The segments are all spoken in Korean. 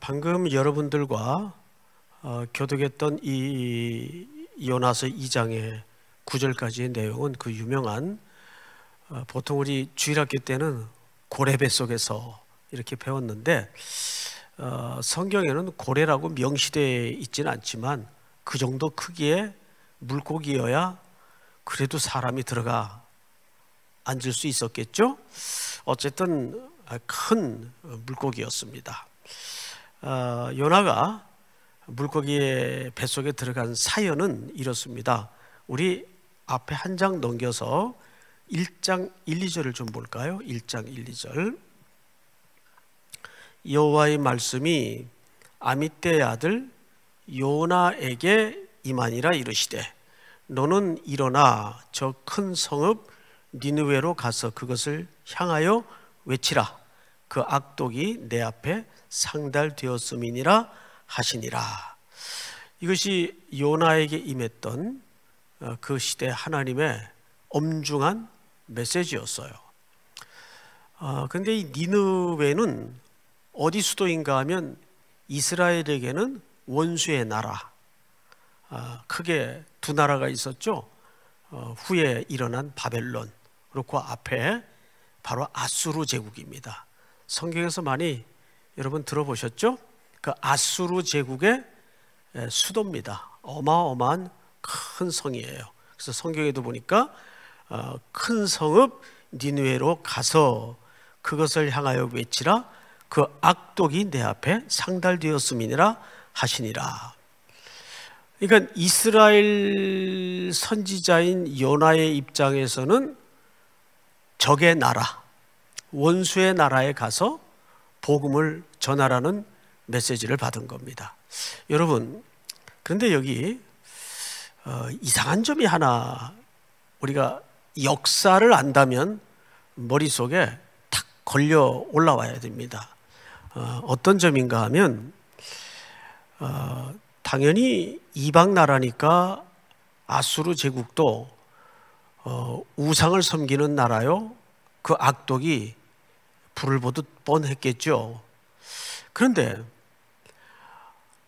방금 여러분들과 어, 교독했던 이 요나서 2장의 구절까지의 내용은 그 유명한 어, 보통 우리 주일학기 때는 고래배 속에서 이렇게 배웠는데 어, 성경에는 고래라고 명시되어 있지는 않지만 그 정도 크기의 물고기여야 그래도 사람이 들어가 앉을 수 있었겠죠? 어쨌든 큰 물고기였습니다. 어, 요나가 물고기의 뱃속에 들어간 사연은 이렇습니다. 우리 앞에 한 장 넘겨서 1장 1, 2절을 좀 볼까요? 1장 1, 2절. 여호와의 말씀이 아미떼의 아들 요나에게 이만이라 이르시되 너는 일어나 저 큰 성읍 니느웨로 가서 그것을 향하여 외치라 그 악독이 내 앞에 상달되었음이니라 하시니라. 이것이 요나에게 임했던 어, 그 시대 하나님의 엄중한 메시지였어요. 그런데 어, 아, 이 니느웨는 어디 수도인가 하면 이스라엘에게는 원수의 나라, 아, 크게 두 나라가 있었죠. 어, 후에 일어난 바벨론, 그렇고 앞에 바로 아수르 제국입니다. 성경에서 많이 여러분 들어보셨죠? 그 아수르 제국의 수도입니다. 어마어마한 큰 성이에요. 그래서 성경에도 보니까 어, 큰 성읍 니누에로 가서 그것을 향하여 외치라 그 악독이 내 앞에 상달되었음이니라 하시니라. 그러니까 이스라엘 선지자인 요나의 입장에서는 적의 나라 원수의 나라에 가서 복음을 전하라는 메시지를 받은 겁니다. 여러분, 그런데 여기 어, 이상한 점이 하나 우리가 역사를 안다면 머릿속에 탁 걸려 올라와야 됩니다. 어, 떤 점인가 하면 어, 당연히 이방 나라니까 아수르 제국도 어, 우상을 섬기는 나라요. 그 악독이 불을 보듯 뻔했겠죠. 그런데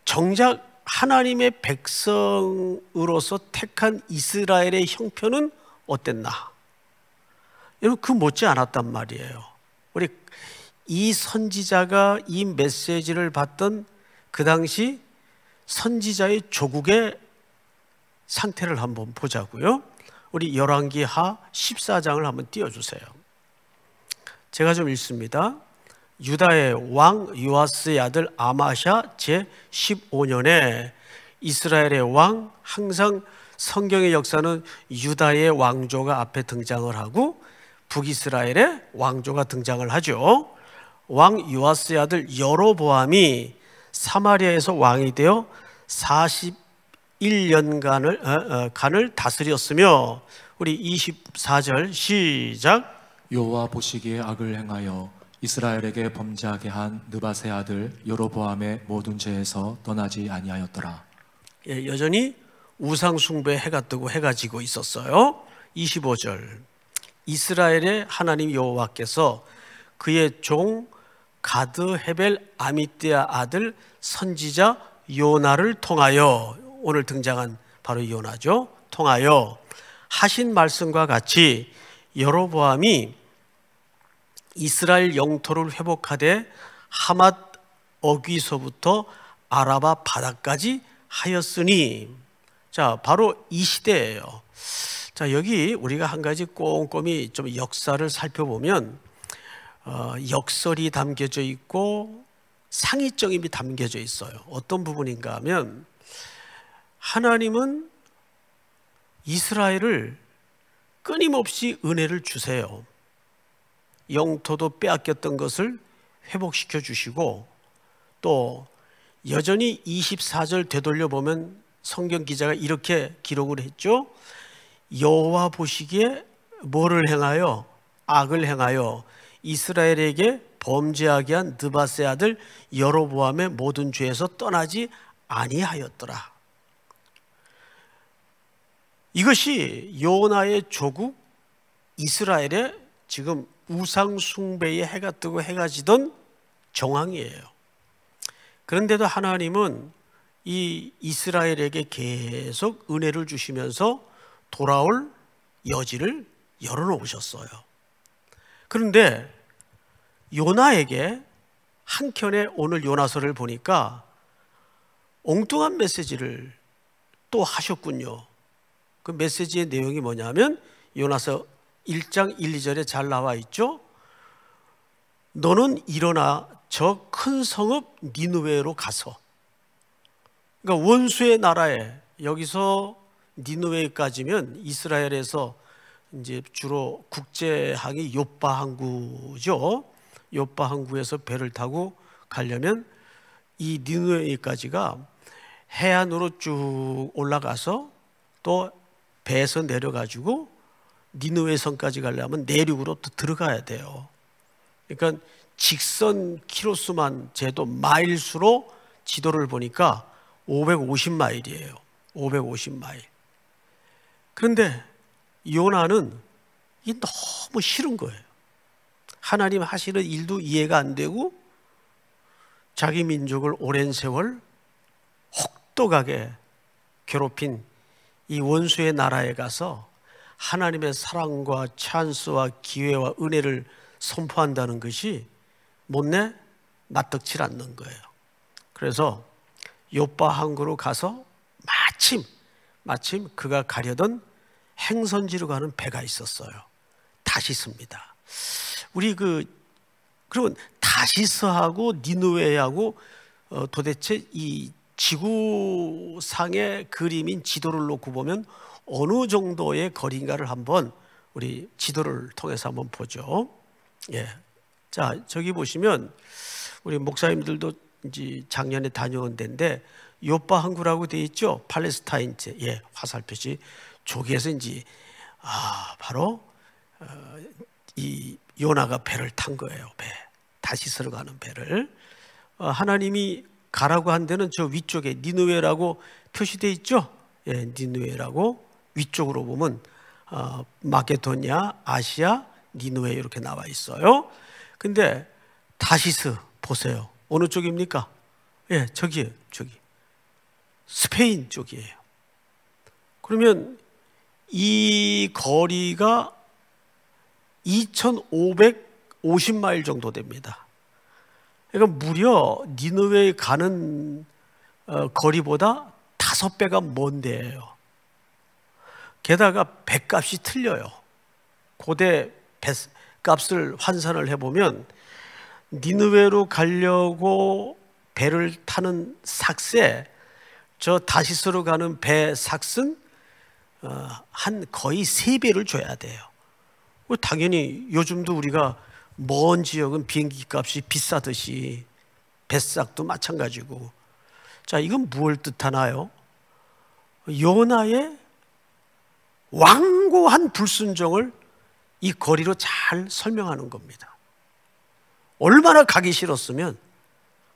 정작 하나님의 백성으로서 택한 이스라엘의 형편은 어땠나? 여러분 그 못지 않았단 말이에요. 우리 이 선지자가 이 메시지를 받던 그 당시 선지자의 조국의 상태를 한번 보자고요. 우리 열왕기하 14장을 한번 띄워 주세요. 제가 좀 읽습니다. 유다의 왕 요아스의 아들 아마샤 제 15년에 이스라엘의 왕 항상 성경의 역사는 유다의 왕조가 앞에 등장을 하고 북이스라엘의 왕조가 등장을 하죠. 왕 요아스의 아들 여로보암이 사마리아에서 왕이 되어 41년간을 어, 어, 간을 다스렸으며 우리 24절 시작 여호와 보시기에 악을 행하여 이스라엘에게 범죄하게 한 느바세 아들 여로보암의 모든 죄에서 떠나지 아니하였더라. 예, 여전히 우상 숭배 해가 뜨고 해가 지고 있었어요. 25절. 이스라엘의 하나님 여호와께서 그의 종 가드 헤벨 아미떼아 아들 선지자 요나를 통하여 오늘 등장한 바로 요나죠. 통하여 하신 말씀과 같이 여로보암이 이스라엘 영토를 회복하되 하맛 어귀서부터 아라바 바다까지 하였으니 자 바로 이 시대예요. 자 여기 우리가 한 가지 꼼꼼히 좀 역사를 살펴보면 어, 역설이 담겨져 있고 상의적임이 담겨져 있어요. 어떤 부분인가 하면 하나님은 이스라엘을 끊임없이 은혜를 주세요. 영토도 빼앗겼던 것을 회복시켜 주시고 또 여전히 24절 되돌려 보면 성경 기자가 이렇게 기록을 했죠. 여호와 보시기에 뭐를 행하여 악을 행하여 이스라엘에게 범죄하게 한 느바세 아들 여로보암의 모든 죄에서 떠나지 아니하였더라. 이것이 요나의 조국 이스라엘의 지금 우상 숭배의 해가 뜨고 해가 지던 정황이에요. 그런데도 하나님은 이 이스라엘에게 계속 은혜를 주시면서 돌아올 여지를 열어놓으셨어요. 그런데 요나에게 한켠에 오늘 요나서를 보니까 엉뚱한 메시지를 또 하셨군요. 그 메시지의 내용이 뭐냐면 요나서 1장 1, 2절에 잘 나와 있죠. 너는 일어나 저 큰 성읍 니누웨로 가서 그러니까 원수의 나라에 여기서 니누웨까지면 이스라엘에서 이제 주로 국제항이 요파 항구죠. 요파 항구에서 배를 타고 가려면 이 니누웨까지가 해안으로 쭉 올라가서 또 배에서 내려가지고 니누의 성까지 가려면 내륙으로 또 들어가야 돼요. 그러니까 직선 키로수만 재도 마일수로 지도를 보니까 550마일이에요. 550마일. 그런데 요나는 이 너무 싫은 거예요. 하나님 하시는 일도 이해가 안 되고 자기 민족을 오랜 세월 혹독하게 괴롭힌 이 원수의 나라에 가서 하나님의 사랑과 찬스와 기회와 은혜를 선포한다는 것이 못내 납득치 않는 거예요. 그래서 요바 항구로 가서 마침 마침 그가 가려던 행선지로 가는 배가 있었어요. 다시스입니다. 우리 그 그러면 다시스하고 니누웨하고 어, 도대체 이 지구상의 그림인 지도를 놓고 보면 어느 정도의 거리인가를 한번 우리 지도를 통해서 한번 보죠. 예. 자, 저기 보시면 우리 목사님들도 이제 작년에 다녀온 데인데 요파 항구라고 돼 있죠. 팔레스타인제. 예, 화살 표시. 조기에서 이제 아, 바로 어, 이 요나가 배를 탄 거예요. 배. 다시 들어가는 배를 어, 하나님이 가라고 한 데는 저 위쪽에 니누웨라고 표시돼 있죠. 예, 니누웨라고 위쪽으로 보면 어, 마케도니아, 아시아, 니누에 이렇게 나와 있어요. 근데 다시스 보세요. 어느 쪽입니까? 예, 저기 저기. 스페인 쪽이에요. 그러면 이 거리가 2,550마일 정도 됩니다. 그러니까 무려 니누웨 가는 어, 거리보다 다섯 배가 먼데요. 게다가 배값이 틀려요. 고대 배값을 환산을 해보면 니느웨로 가려고 배를 타는 삭세 저 다시스로 가는 배 삭슨 어, 한 거의 세 배를 줘야 돼요. 뭐 당연히 요즘도 우리가 먼 지역은 비행기 값이 비싸듯이 배싹도 마찬가지고 자 이건 무엇을 뜻하나요? 요나의 완고한 불순종을 이 거리로 잘 설명하는 겁니다. 얼마나 가기 싫었으면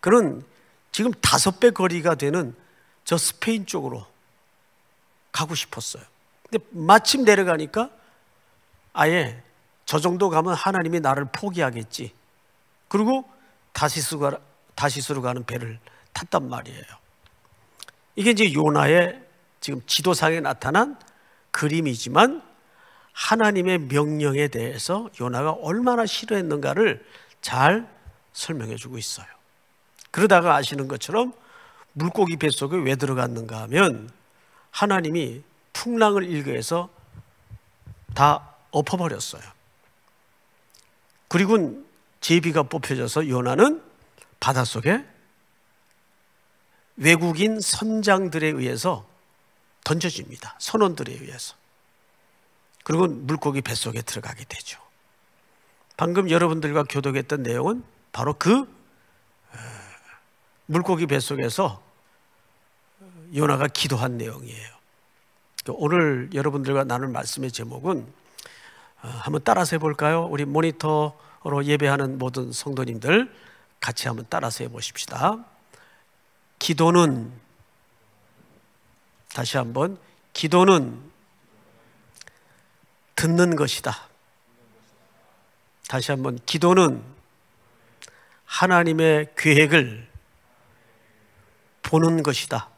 그런 지금 다섯 배 거리가 되는 저 스페인 쪽으로 가고 싶었어요. 근데 마침 내려가니까 아예 저 정도 가면 하나님이 나를 포기하겠지. 그리고 다시수가, 다시수로 가는 배를 탔단 말이에요. 이게 이제 요나의 지금 지도상에 나타난 그림이지만 하나님의 명령에 대해서 요나가 얼마나 싫어했는가를 잘 설명해 주고 있어요. 그러다가 아시는 것처럼 물고기 뱃속에 왜 들어갔는가 하면 하나님이 풍랑을 일거해서 다 엎어버렸어요. 그리고 제비가 뽑혀져서 요나는 바닷속에 외국인 선장들에 의해서 던져집니다. 선원들에 의해서. 그리고 물고기 뱃속에 들어가게 되죠. 방금 여러분들과 교독했던 내용은 바로 그 어, 물고기 뱃속에서 어, 요나가 기도한 내용이에요. 그 오늘 여러분들과 나눌 말씀의 제목은 어, 한번 따라서 해볼까요? 우리 모니터로 예배하는 모든 성도님들 같이 한번 따라서 해보십시다. 기도는 다시 한번 기도는 듣는 것이다. 다시 한번 기도는 하나님의 계획을 보는 것이다.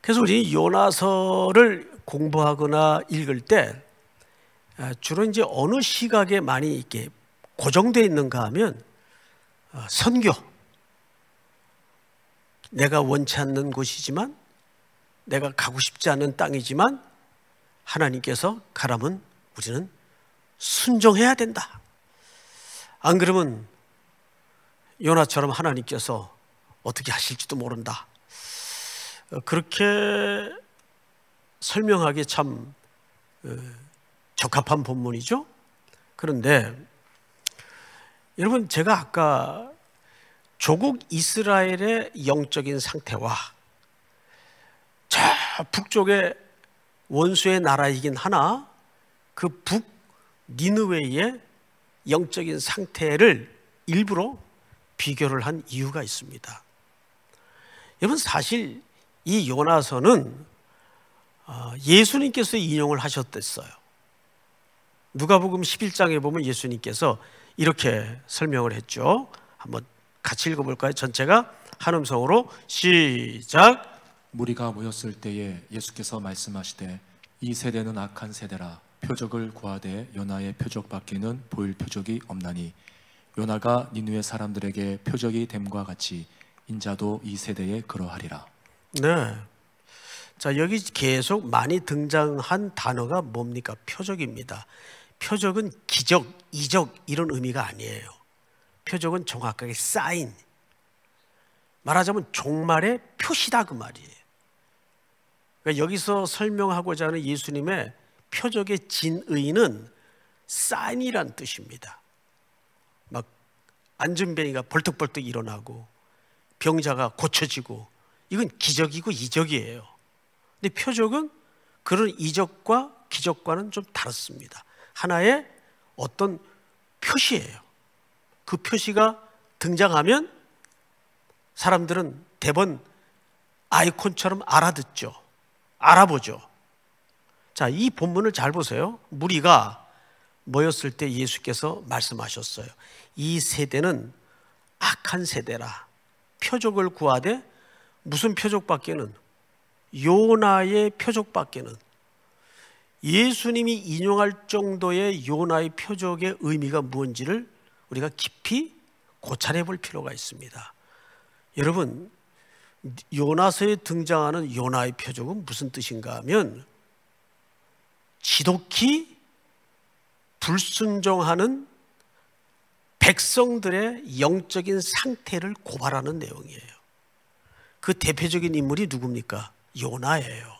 그래서 우리 요나서를 공부하거나 읽을 때 주로 이제 어느 시각에 많이 이렇게 고정되어 있는가 하면 어, 선교, 내가 원치 않는 곳이지만 내가 가고 싶지 않은 땅이지만 하나님께서 가라면 우리는 순종해야 된다. 안 그러면 요나처럼 하나님께서 어떻게 하실지도 모른다. 어, 그렇게 설명하기 참 어, 적합한 본문이죠. 그런데 여러분 제가 아까 조국 이스라엘의 영적인 상태와 저 북쪽의 원수의 나라이긴 하나 그 북 니느웨의 이 영적인 상태를 일부러 비교를 한 이유가 있습니다. 여러분 사실 이 요나서는 어, 예수님께서 인용을 하셨댔어요. 누가복음 11장에 보면 예수님께서 이렇게 설명을 했죠. 한번 같이 읽어볼까요? 전체가 한 음성으로 시작. 무리가 모였을 때에 예수께서 말씀하시되 이 세대는 악한 세대라 표적을 구하되 요나의 표적밖에는 보일 표적이 없나니 요나가 니누의 사람들에게 표적이 됨과 같이 인자도 이 세대에 그러하리라. 네. 자 여기 계속 많이 등장한 단어가 뭡니까? 표적입니다. 표적은 기적, 이적 이런 의미가 아니에요. 표적은 정확하게 사인. 말하자면 종말의 표시다 그 말이에요. 그러니까 여기서 설명하고자 하는 예수님의 표적의 진의는 사인이란 뜻입니다. 막 안전뱅이가 벌떡벌떡 일어나고 병자가 고쳐지고 이건 기적이고 이적이에요. 근데 표적은 그런 이적과 기적과는 좀 다릅니다. 하나의 어떤 표시예요. 그 표시가 등장하면 사람들은 대번 아이콘처럼 알아듣죠. 알아보죠. 자, 이 본문을 잘 보세요. 무리가 모였을 때 예수께서 말씀하셨어요. 이 세대는 악한 세대라. 표적을 구하되 무슨 표적밖에는 요나의 표적밖에는 예수님이 인용할 정도의 요나의 표적의 의미가 무엇인지를 우리가 깊이 고찰해 볼 필요가 있습니다. 여러분, 요나서에 등장하는 요나의 표적은 무슨 뜻인가 하면 지독히 불순종하는 백성들의 영적인 상태를 고발하는 내용이에요. 그 대표적인 인물이 누굽니까? 요나예요.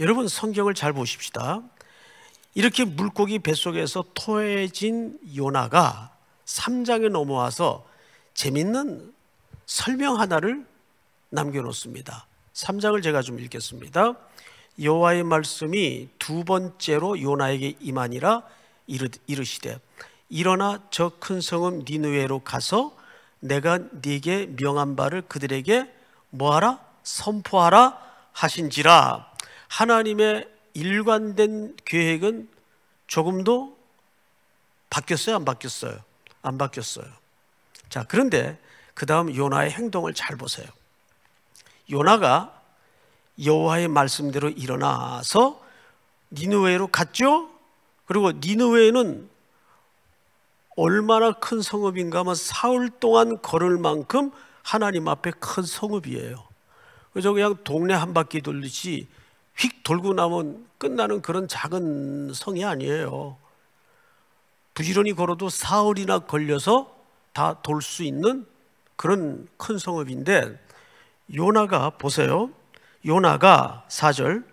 여러분 성경을 잘 보십시다. 이렇게 물고기 뱃속에서 토해진 요나가 3장에 넘어와서 재밌는 설명 하나를 남겨놓습니다. 3장을 제가 좀 읽겠습니다. 여호와의 말씀이 두 번째로 요나에게 임하니라 이르시되 일어나 저 큰 성읍 니누에로 가서 내가 네게 명한 바를 그들에게 뭐하라 선포하라 하신지라 하나님의 일관된 계획은 조금도 바뀌었어요? 안 바뀌었어요? 안 바뀌었어요. 자, 그런데 그 다음 요나의 행동을 잘 보세요. 요나가 여호와의 말씀대로 일어나서 니누웨로 갔죠. 그리고 니누웨는 얼마나 큰 성읍인가 하면 사흘 동안 걸을 만큼 하나님 앞에 큰 성읍이에요. 그래서 그냥 동네 한 바퀴 돌듯이 휙 돌고 나면 끝나는 그런 작은 성이 아니에요. 부지런히 걸어도 사흘이나 걸려서 다 돌 수 있는 그런 큰 성읍인데 요나가 보세요. 요나가 4절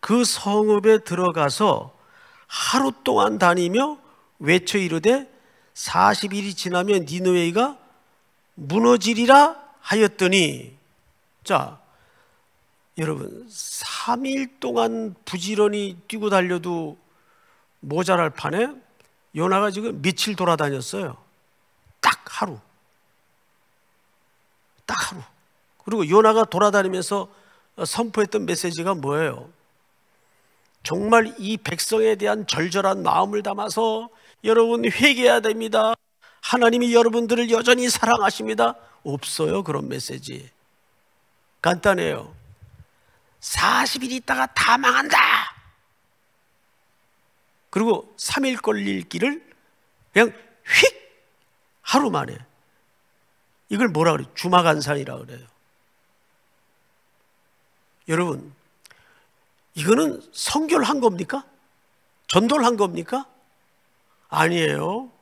그 성읍에 들어가서 하루 동안 다니며 외쳐 이르되 40일이 지나면 니느웨이가 무너지리라 하였더니 자 여러분 3일 동안 부지런히 뛰고 달려도 모자랄 판에 요나가 지금 며칠 돌아다녔어요. 딱 하루. 딱 하루. 그리고 요나가 돌아다니면서 선포했던 메시지가 뭐예요? 정말 이 백성에 대한 절절한 마음을 담아서 여러분 회개해야 됩니다. 하나님이 여러분들을 여전히 사랑하십니다. 없어요. 그런 메시지. 간단해요. 40일 있다가 다 망한다. 그리고 3일 걸릴 길을 그냥 휙 하루 만에 이걸 뭐라 그래요? 주마간산이라 그래요. 여러분, 이거는 성결한 겁니까? 전도를 한 겁니까? 아니에요.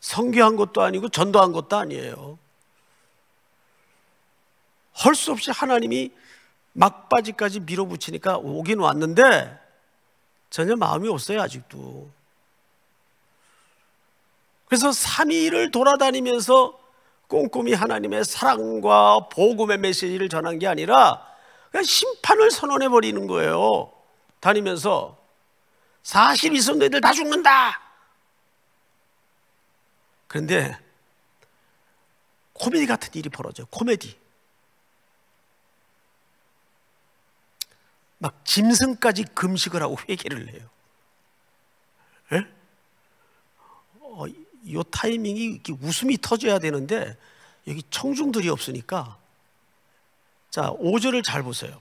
성교한 것도 아니고 전도한 것도 아니에요. 할수 없이 하나님이 막바지까지 밀어붙이니까 오긴 왔는데 전혀 마음이 없어요 아직도 그래서 삼위를 돌아다니면서 꼼꼼히 하나님의 사랑과 복음의 메시지를 전한 게 아니라 그냥 심판을 선언해 버리는 거예요 다니면서 4이성 너희들 다 죽는다 그런데 코미디 같은 일이 벌어져요 코미디 막 짐승까지 금식을 하고 회개를 해요. 예? 어, 요 타이밍이 웃음이 터져야 되는데 여기 청중들이 없으니까 자 5절을 잘 보세요.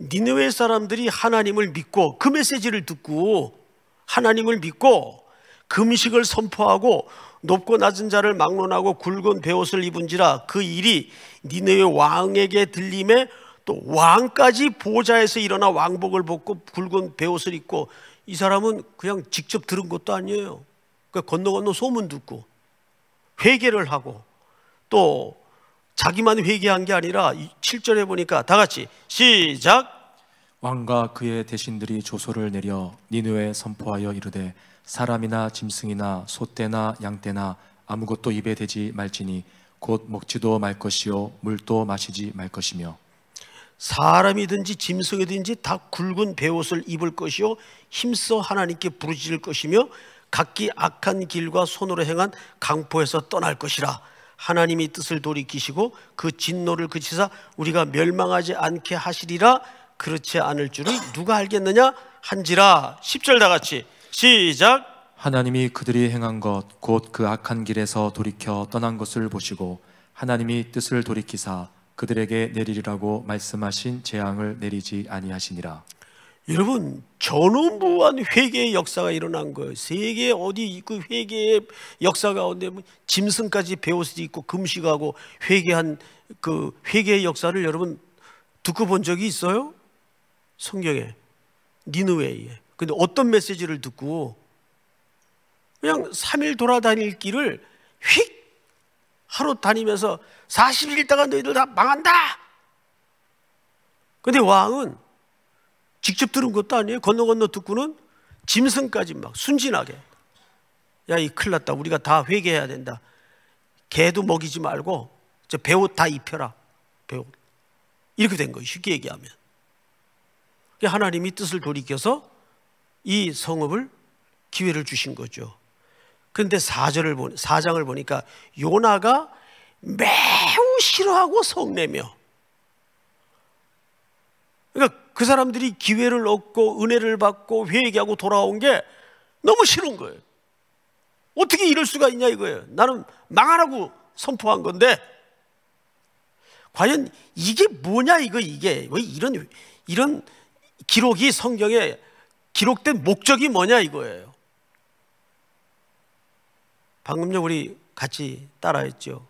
니느웨 사람들이 하나님을 믿고 그 메시지를 듣고 하나님을 믿고 금식을 선포하고 높고 낮은 자를 막론하고 굵은 베옷을 입은지라 그 일이 니느웨 왕에게 들림에 또 왕까지 보좌에서 일어나 왕복을 벗고 굵은 배옷을 입고 이 사람은 그냥 직접 들은 것도 아니에요. 그러니까 건너 건너 소문 듣고 회개를 하고 또 자기만 회개한 게 아니라 7절에 보니까 다 같이 시작 왕과 그의 대신들이 조소를 내려 니누에 선포하여 이르되 사람이나 짐승이나 소떼나 양떼나 아무것도 입에 대지 말지니 곧 먹지도 말 것이요 물도 마시지 말 것이며 사람이든지 짐승이든지 다 굵은 베옷을 입을 것이요 힘써 하나님께 부르짖을 것이며 각기 악한 길과 손으로 행한 강포에서 떠날 것이라 하나님이 뜻을 돌이키시고 그 진노를 그치사 우리가 멸망하지 않게 하시리라 그렇지 않을 줄을 누가 알겠느냐 한지라 10절 다 같이 시작 하나님이 그들이 행한 것 곧 그 악한 길에서 돌이켜 떠난 것을 보시고 하나님이 뜻을 돌이키사 그들에게 내리리라고 말씀하신 재앙을 내리지 아니하시니라. 여러분 전무한 회개의 역사가 일어난 거예요. 세계 어디 그 회개의 역사 가운데 뭐 짐승까지 배옷을 입고 금식하고 회개한 그 회개의 역사를 여러분 듣고 본 적이 있어요? 성경에 니느웨에. 근데 어떤 메시지를 듣고 그냥 3일 돌아다닐 길을 휙 하루 다니면서 40일 있다가 너희들 다 망한다. 근데 왕은 직접 들은 것도 아니에요. 건너 건너 듣고는 짐승까지 막 순진하게. 야, 이 큰일 났다. 우리가 다 회개해야 된다. 개도 먹이지 말고 저 배옷 다 입혀라. 배옷. 이렇게 된 거예요. 쉽게 얘기하면. 하나님이 뜻을 돌이켜서 이 성읍을 기회를 주신 거죠. 그런데 4절을 보 4장을 보니까 요나가 매 싫어하고 성내며. 그러니까 그 사람들이 기회를 얻고 은혜를 받고 회개하고 돌아온 게 너무 싫은 거예요. 어떻게 이럴 수가 있냐 이거예요. 나는 망하라고 선포한 건데 과연 이게 뭐냐 이거 이게 왜 이런 이런 기록이 성경에 기록된 목적이 뭐냐 이거예요. 방금 전 우리 같이 따라했죠.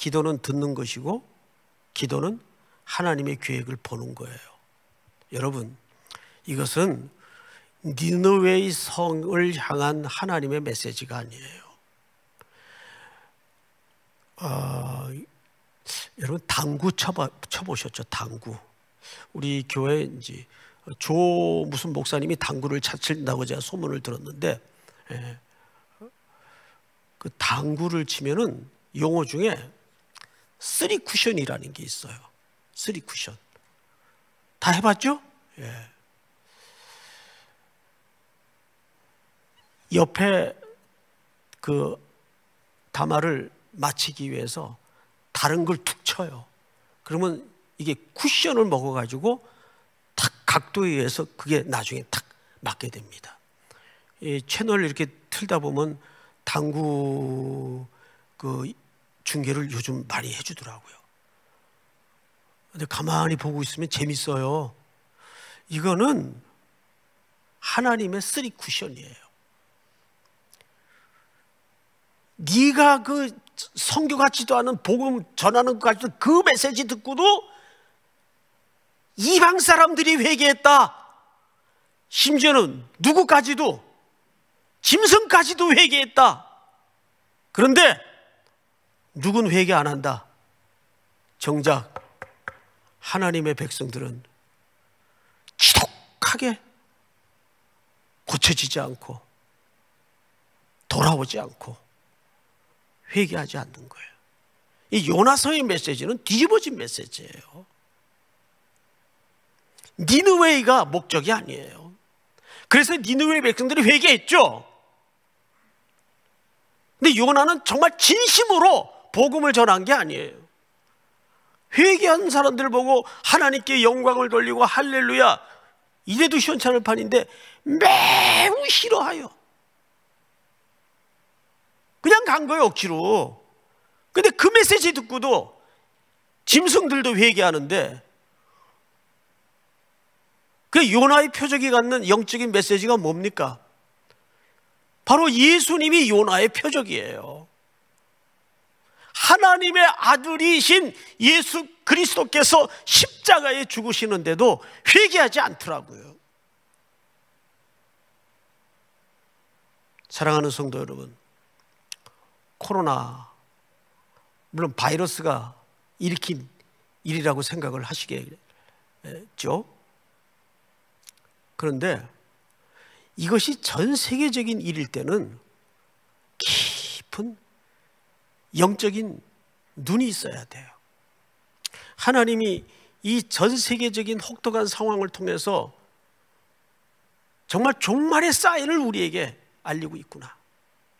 기도는 듣는 것이고 기도는 하나님의 계획을 보는 거예요. 여러분, 이것은 니느웨의 성을 향한 하나님의 메시지가 아니에요. 어, 여러분 당구 쳐봐, 쳐보셨죠? 당구. 우리 교회 이제 조 무슨 목사님이 당구를 찾친다고 제가 소문을 들었는데 예, 그 당구를 치면은 용어 중에 쓰리 쿠션이라는 게 있어요. 쓰리 쿠션. 다 해봤죠? 예. 옆에 그 담화를 마치기 위해서 다른 걸 툭 쳐요. 그러면 이게 쿠션을 먹어가지고 탁 각도에 의해서 그게 나중에 탁 맞게 됩니다. 이 채널 이렇게 틀다 보면 당구 그 중계를 요즘 많이 해주더라고요. 근데 가만히 보고 있으면 재밌어요. 이거는 하나님의 쓰리 쿠션이에요. 네가 그 성교 같지도 않은 복음 전하는 것까지도그 메시지 듣고도 이방 사람들이 회개했다. 심지어는 누구까지도 짐승까지도 회개했다. 그런데 누군 회개 안 한다. 정작 하나님의 백성들은 지독하게 고쳐지지 않고 돌아오지 않고 회개하지 않는 거예요. 이 요나서의 메시지는 뒤집어진 메시지예요. 니누웨이가 목적이 아니에요. 그래서 니누웨이 백성들이 회개했죠. 근데 요나는 정말 진심으로 복음을 전한 게 아니에요. 회개한 사람들 보고 하나님께 영광을 돌리고 할렐루야 이래도 시원찮을 판인데 매우 싫어하여. 그냥 간 거예요 억지로. 근데 그 메시지 듣고도 짐승들도 회개하는데 그 요나의 표적이 갖는 영적인 메시지가 뭡니까? 바로 예수님이 요나의 표적이에요. 하나님의 아들이신 예수 그리스도께서 십자가에 죽으시는데도 회개하지 않더라고요. 사랑하는 성도 여러분, 코로나, 물론 바이러스가 일으킨 일이라고 생각을 하시겠죠? 그런데 이것이 전 세계적인 일일 때는 영적인 눈이 있어야 돼요. 하나님이 이 전 세계적인 혹독한 상황을 통해서 정말 종말의 사인을 우리에게 알리고 있구나.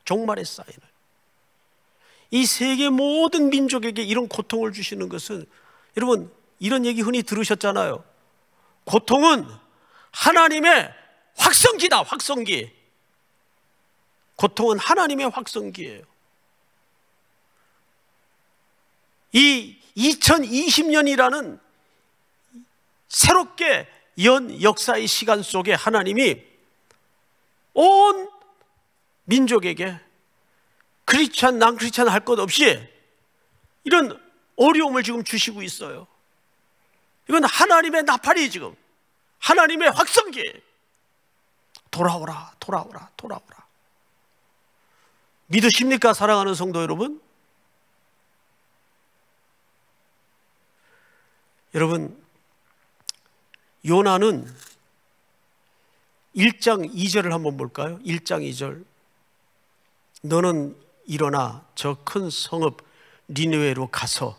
종말의 사인을. 이 세계 모든 민족에게 이런 고통을 주시는 것은 여러분 이런 얘기 흔히 들으셨잖아요. 고통은 하나님의 확성기다, 확성기. 고통은 하나님의 확성기예요. 이 2020년이라는 새롭게 연 역사의 시간 속에 하나님이 온 민족에게 크리스찬, 난크리스찬 할 것 없이 이런 어려움을 지금 주시고 있어요. 이건 하나님의 나팔이 지금 하나님의 확성기 돌아오라, 돌아오라, 돌아오라. 믿으십니까, 사랑하는 성도 여러분? 여러분, 요나는 1장 2절을 한번 볼까요? 1장 2절. 너는 일어나 저 큰 성읍 니느웨로 가서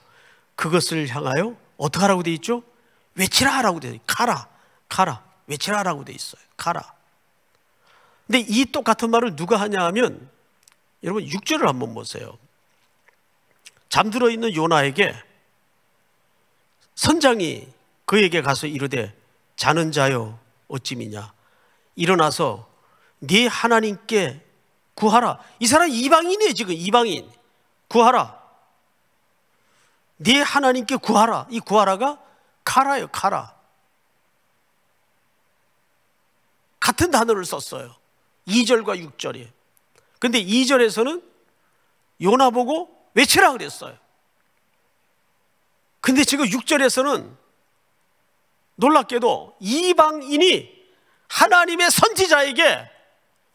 그것을 향하여 어떻게 하라고 돼 있죠? 외치라 라고 돼 있어요. 가라. 가라. 외치라 라고 돼 있어요. 가라. 근데 이 똑같은 말을 누가 하냐 하면 여러분 6절을 한번 보세요. 잠들어 있는 요나에게 선장이 그에게 가서 이르되 자는 자여 어찌 미냐 일어나서 네 하나님께 구하라 이 사람 이방인이에요 지금 이방인 구하라 네 하나님께 구하라 이 구하라가 카라요 카라 같은 단어를 썼어요 2절과 6절이 근데 2절에서는 요나 보고 외치라 그랬어요 근데 지금 6절에서는 놀랍게도 이방인이 하나님의 선지자에게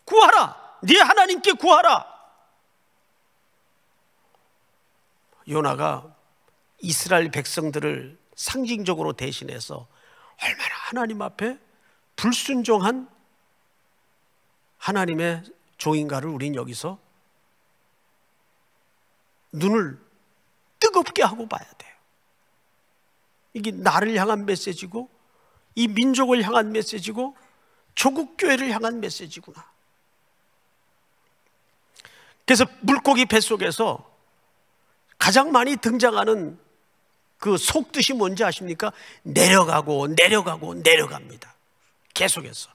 구하라. 네 하나님께 구하라. 요나가 이스라엘 백성들을 상징적으로 대신해서 얼마나 하나님 앞에 불순종한 하나님의 종인가를 우린 여기서 눈을 뜨겁게 하고 봐야 돼요. 이게 나를 향한 메시지고 이 민족을 향한 메시지고 조국 교회를 향한 메시지구나. 그래서 물고기 뱃속에서 가장 많이 등장하는 그 속뜻이 뭔지 아십니까? 내려가고 내려가고 내려갑니다. 계속해서.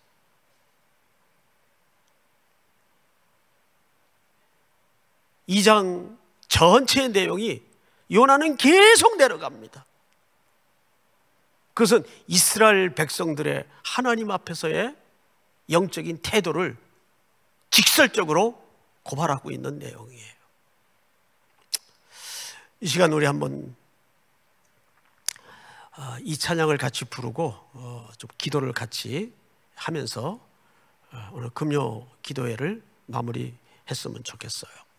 이 장 전체의 내용이 요나는 계속 내려갑니다. 그것은 이스라엘 백성들의 하나님 앞에서의 영적인 태도를 직설적으로 고발하고 있는 내용이에요. 이 시간 우리 한번 아, 이 찬양을 같이 부르고 어, 좀 기도를 같이 하면서 어, 오늘 금요 기도회를 마무리했으면 좋겠어요.